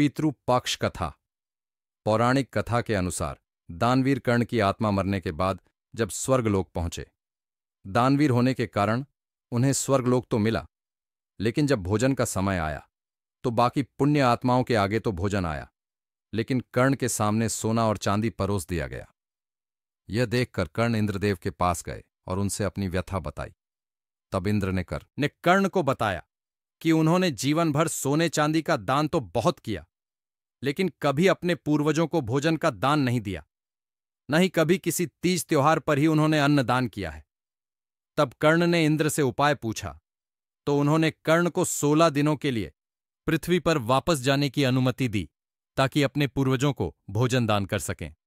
पक्ष कथा पौराणिक कथा के अनुसार दानवीर कर्ण की आत्मा मरने के बाद जब स्वर्गलोक पहुंचे दानवीर होने के कारण उन्हें स्वर्गलोक तो मिला लेकिन जब भोजन का समय आया तो बाकी पुण्य आत्माओं के आगे तो भोजन आया लेकिन कर्ण के सामने सोना और चांदी परोस दिया गया यह देखकर कर्ण इंद्रदेव के पास गए और उनसे अपनी व्यथा बताई तब इंद्र ने कर ने कर्ण को बताया कि उन्होंने जीवन भर सोने चांदी का दान तो बहुत किया लेकिन कभी अपने पूर्वजों को भोजन का दान नहीं दिया न ही कभी किसी तीज त्योहार पर ही उन्होंने अन्न दान किया है तब कर्ण ने इंद्र से उपाय पूछा तो उन्होंने कर्ण को सोलह दिनों के लिए पृथ्वी पर वापस जाने की अनुमति दी ताकि अपने पूर्वजों को भोजन दान कर सकें